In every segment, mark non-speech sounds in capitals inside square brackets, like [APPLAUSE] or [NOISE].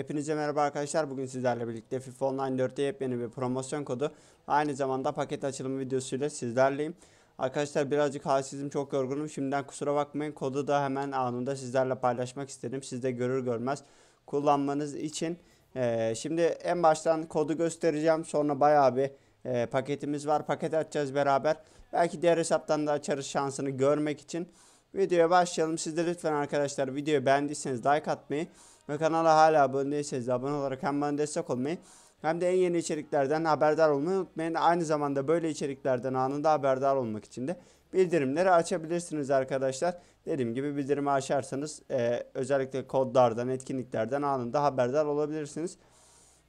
Hepinize merhaba arkadaşlar. Bugün sizlerle birlikte FIFA Online 4'te yepyeni bir promosyon kodu. Aynı zamanda paket açılımı videosuyla sizlerleyim. Arkadaşlar birazcık halsizim çok yorgunum. Şimdiden kusura bakmayın. Kodu da hemen anında sizlerle paylaşmak istedim. Siz de görür görmez kullanmanız için. Ee, şimdi en baştan kodu göstereceğim. Sonra bayağı bir e, paketimiz var. Paket açacağız beraber. Belki diğer hesaptan da açarız şansını görmek için. Videoya başlayalım. Siz de lütfen arkadaşlar videoyu beğendiyseniz like atmayı ve kanala hala abone değilseniz abone olarak hem bana destek olmayı hem de en yeni içeriklerden haberdar olmayı unutmayın. Aynı zamanda böyle içeriklerden anında haberdar olmak için de bildirimleri açabilirsiniz arkadaşlar. Dediğim gibi bildirimi açarsanız e, özellikle kodlardan, etkinliklerden anında haberdar olabilirsiniz.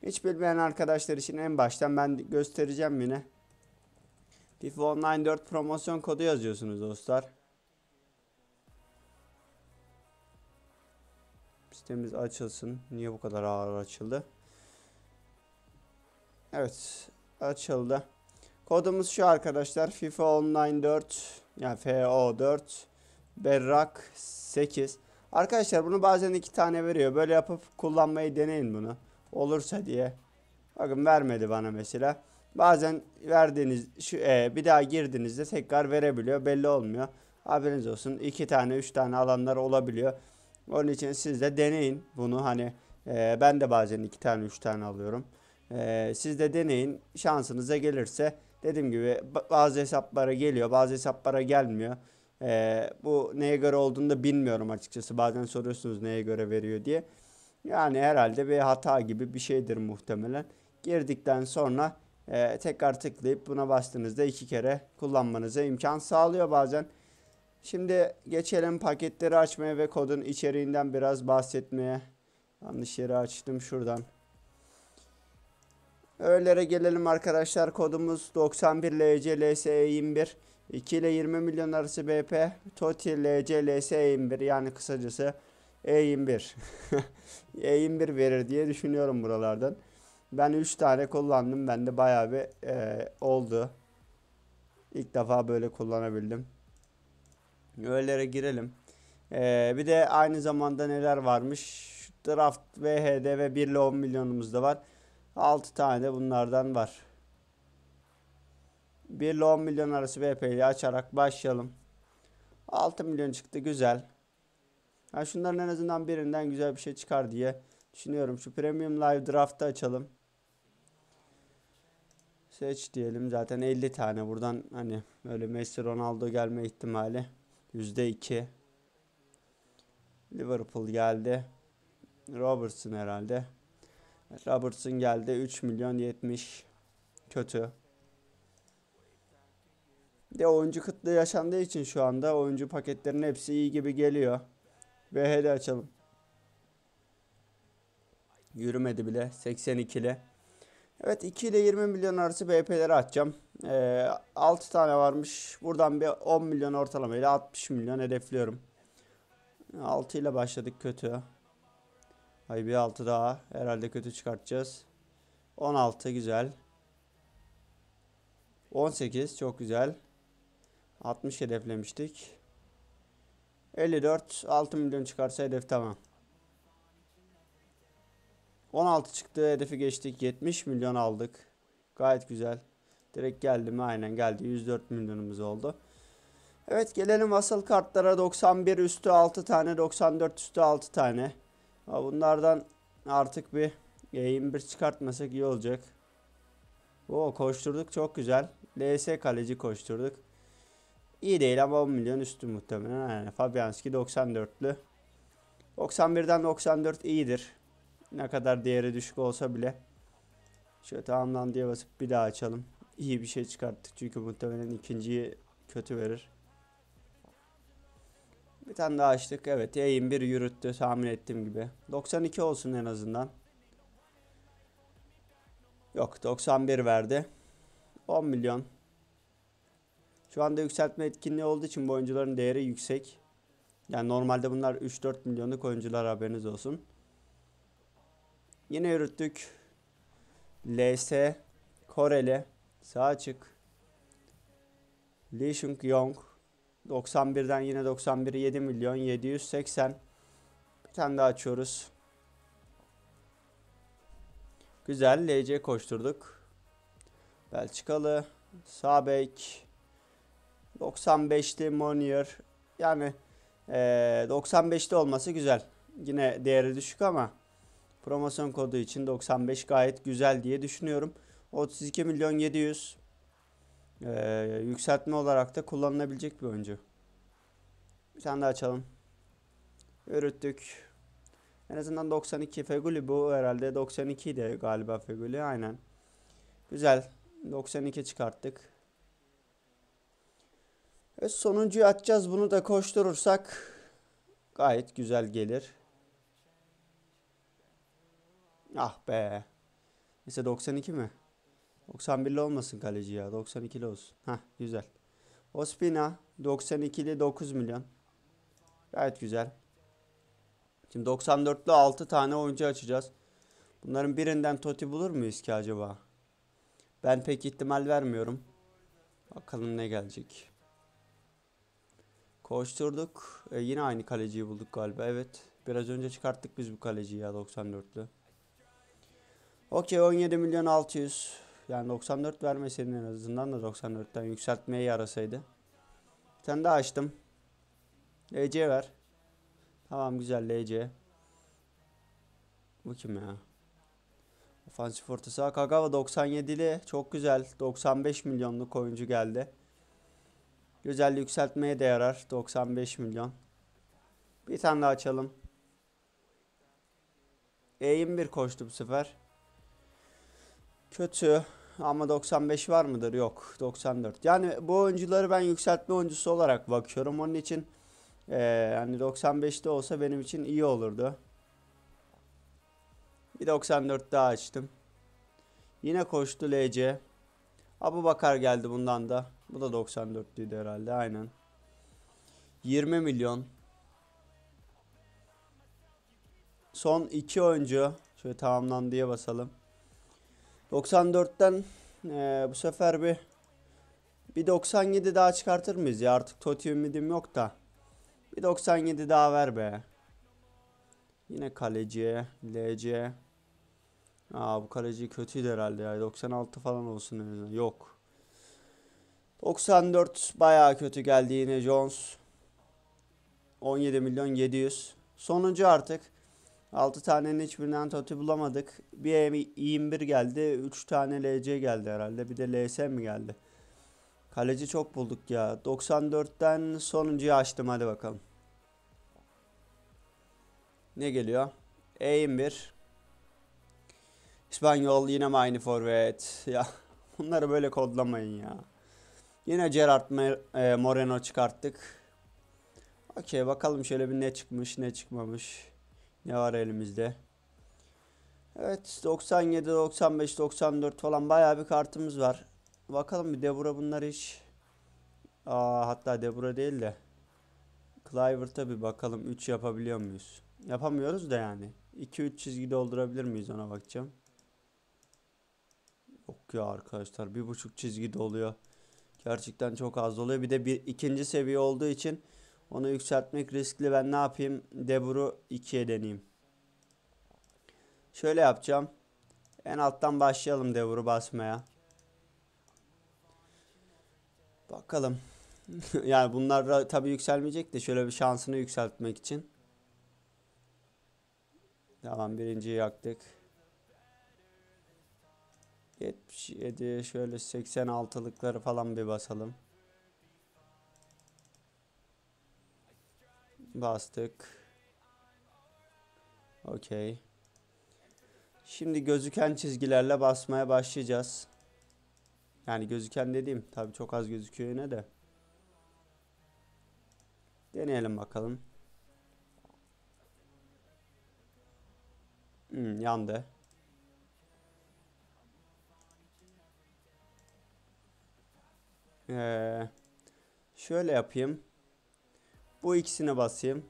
Hiç bilmeyen arkadaşlar için en baştan ben göstereceğim yine. FIFA Online 4 promosyon kodu yazıyorsunuz dostlar. Sitemiz açılsın. Niye bu kadar ağır açıldı? Evet. Açıldı. Kodumuz şu arkadaşlar. FIFA Online 4. Yani FO 4. Berrak 8. Arkadaşlar bunu bazen iki tane veriyor. Böyle yapıp kullanmayı deneyin bunu. Olursa diye. Bakın vermedi bana mesela. Bazen verdiğiniz şu e, bir daha girdiğinizde tekrar verebiliyor. Belli olmuyor. Haberiniz olsun. 2 tane 3 tane alanlar olabiliyor. Onun için siz de deneyin bunu hani e, ben de bazen iki tane üç tane alıyorum. E, siz de deneyin şansınıza gelirse dediğim gibi bazı hesaplara geliyor bazı hesaplara gelmiyor. E, bu neye göre olduğunu da bilmiyorum açıkçası bazen soruyorsunuz neye göre veriyor diye. Yani herhalde bir hata gibi bir şeydir muhtemelen. Girdikten sonra e, tekrar tıklayıp buna bastığınızda iki kere kullanmanıza imkan sağlıyor bazen. Şimdi geçelim paketleri açmaya ve kodun içeriğinden biraz bahsetmeye. Yanlış yere açtım şuradan. Öğlere gelelim arkadaşlar. Kodumuz 91 LCLS21. 2 ile 20 milyon arası BP. Toti LCLS21 e yani kısacası E21. [LAUGHS] E21 verir diye düşünüyorum buralardan. Ben 3 tane kullandım. Bende bayağı bir e, oldu. İlk defa böyle kullanabildim. Öğelere girelim. Ee, bir de aynı zamanda neler varmış? Draft, VHD ve 1 ile 10 milyonumuz da var. 6 tane de bunlardan var. 1 ile 10 milyon arası BP açarak başlayalım. 6 milyon çıktı güzel. Yani şunların en azından birinden güzel bir şey çıkar diye düşünüyorum. Şu Premium Live Draft'ı açalım. Seç diyelim zaten 50 tane buradan hani öyle Messi Ronaldo gelme ihtimali %2. Liverpool geldi. Robertson herhalde. Robertson geldi. 3 milyon 70. Kötü. De oyuncu kıtlığı yaşandığı için şu anda oyuncu paketlerinin hepsi iyi gibi geliyor. Ve hadi açalım. Yürümedi bile. 82'li. Evet 2 ile 20 milyon arası BP'leri atacağım. E, ee, 6 tane varmış. Buradan bir 10 milyon ortalamayla 60 milyon hedefliyorum. 6 ile başladık kötü. Hayır bir 6 daha. Herhalde kötü çıkartacağız. 16 güzel. 18 çok güzel. 60 hedeflemiştik. 54 6 milyon çıkarsa hedef tamam. 16 çıktı hedefi geçtik. 70 milyon aldık. Gayet güzel. Direkt geldi mi? Aynen geldi. 104 milyonumuz oldu. Evet gelelim asıl kartlara 91 üstü 6 tane 94 üstü 6 tane. Ama bunlardan artık bir 21 çıkartmasak iyi olacak. Oo, koşturduk çok güzel. LS kaleci koşturduk. İyi değil ama 10 milyon üstü muhtemelen. Yani Fabianski 94'lü. 91'den 94 iyidir. Ne kadar değeri düşük olsa bile. Şöyle tamamdan diye basıp bir daha açalım iyi bir şey çıkarttık. Çünkü muhtemelen ikinciyi kötü verir. Bir tane daha açtık. Evet yayın bir yürüttü tahmin ettiğim gibi. 92 olsun en azından. Yok 91 verdi. 10 milyon. Şu anda yükseltme etkinliği olduğu için bu oyuncuların değeri yüksek. Yani normalde bunlar 3-4 milyonluk oyuncular haberiniz olsun. Yine yürüttük. LS Koreli Sağa çık. Lee Shung Yong. 91'den yine 91 7 milyon 780. Bir tane daha açıyoruz. Güzel LC koşturduk. Belçikalı. Sabek. 95'ti Monier. Yani e, 95'te olması güzel. Yine değeri düşük ama promosyon kodu için 95 gayet güzel diye düşünüyorum. 32 milyon 700 ee, yükseltme olarak da kullanılabilecek bir oyuncu. Bir tane daha açalım. Yürüttük. En azından 92 Feguli bu herhalde 92 idi galiba Feguli aynen. Güzel. 92 çıkarttık. Ve sonuncuyu atacağız. Bunu da koşturursak gayet güzel gelir. Ah be. Neyse 92 mi? 91'li olmasın kaleci ya. 92'li olsun. Hah güzel. Ospina 92'li 9 milyon. Gayet güzel. Şimdi 94'lü 6 tane oyuncu açacağız. Bunların birinden Toti bulur muyuz ki acaba? Ben pek ihtimal vermiyorum. Bakalım ne gelecek. Koşturduk. E, yine aynı kaleciyi bulduk galiba. Evet. Biraz önce çıkarttık biz bu kaleciyi ya 94'lü. Okey 17 milyon 600. Yani 94 vermeseydin en azından da 94'ten yükseltmeye yarasaydı. Bir tane daha açtım. LC ver. Tamam güzel LC. Bu kim ya? Ofansif ortası. saha Kagawa 97'li. Çok güzel. 95 milyonluk oyuncu geldi. Güzel yükseltmeye de yarar. 95 milyon. Bir tane daha açalım. E21 koştu bu sefer. Kötü ama 95 var mıdır? Yok. 94. Yani bu oyuncuları ben yükseltme oyuncusu olarak bakıyorum. Onun için ee, hani 95'te olsa benim için iyi olurdu. Bir 94 daha açtım. Yine koştu LC. Abu Bakar geldi bundan da. Bu da 94'lüydü herhalde aynen. 20 milyon. Son 2 oyuncu. Şöyle tamamlan diye basalım. 94'ten e, bu sefer bir bir 97 daha çıkartır mıyız ya? Artık Toti ümidim yok da. Bir 97 daha ver be. Yine kaleci, LC. Aa bu kaleci kötüydü herhalde ya. 96 falan olsun Yok. 94 baya kötü geldi yine Jones. 17 milyon 700. Sonuncu artık. 6 tanenin hiçbirinden toti bulamadık. Bir E21 geldi. 3 tane LC geldi herhalde. Bir de LS mi geldi? Kaleci çok bulduk ya. 94'ten sonuncuyu açtım. Hadi bakalım. Ne geliyor? E21. İspanyol yine mi aynı forvet? [LAUGHS] Ya bunları böyle kodlamayın ya. Yine Gerard e, Moreno çıkarttık. Okey bakalım şöyle bir ne çıkmış ne çıkmamış. Ne var elimizde? Evet 97, 95, 94 falan bayağı bir kartımız var. Bakalım bir Debura bunlar hiç. Aa, hatta Debura değil de. Clivert'a bir bakalım 3 yapabiliyor muyuz? Yapamıyoruz da yani. 2-3 çizgi doldurabilir miyiz ona bakacağım. Yok ya arkadaşlar bir buçuk çizgi doluyor. Gerçekten çok az doluyor. Bir de bir ikinci seviye olduğu için onu yükseltmek riskli. Ben ne yapayım? Debur'u 2'ye deneyeyim. Şöyle yapacağım. En alttan başlayalım Debur'u basmaya. Bakalım. [LAUGHS] yani bunlar tabi yükselmeyecek de şöyle bir şansını yükseltmek için. Tamam birinciyi yaktık. 77 şöyle 86'lıkları falan bir basalım. Bastık. Okey. Şimdi gözüken çizgilerle basmaya başlayacağız. Yani gözüken dediğim tabi çok az gözüküyor yine de. Deneyelim bakalım. Hmm, yandı. Ee, şöyle yapayım. Bu ikisine basayım.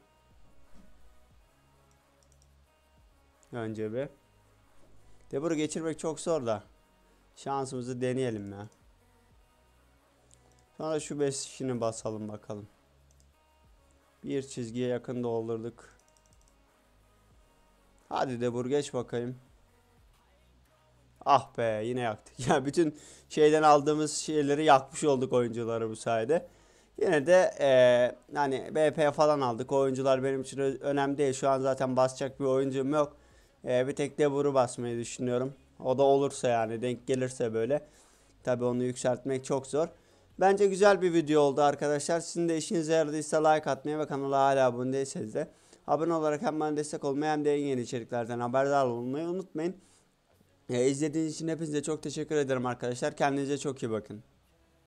Önce bir. Deburu geçirmek çok zor da. Şansımızı deneyelim ya. Sonra şu 5'ini basalım bakalım. Bir çizgiye yakın doldurduk. Hadi Debur geç bakayım. Ah be yine yaktık. [LAUGHS] Ya bütün şeyden aldığımız şeyleri yakmış olduk oyuncuları bu sayede. Yine de e, hani BP falan aldık. O oyuncular benim için önemli değil. Şu an zaten basacak bir oyuncum yok. E, bir tek Debur'u basmayı düşünüyorum. O da olursa yani denk gelirse böyle. Tabi onu yükseltmek çok zor. Bence güzel bir video oldu arkadaşlar. Sizin de işinize yaradıysa like atmayı ve kanala hala abone değilseniz de abone olarak hem bana destek olmayı hem de en yeni içeriklerden haberdar olmayı unutmayın. E, izlediğiniz için hepinize çok teşekkür ederim arkadaşlar. Kendinize çok iyi bakın.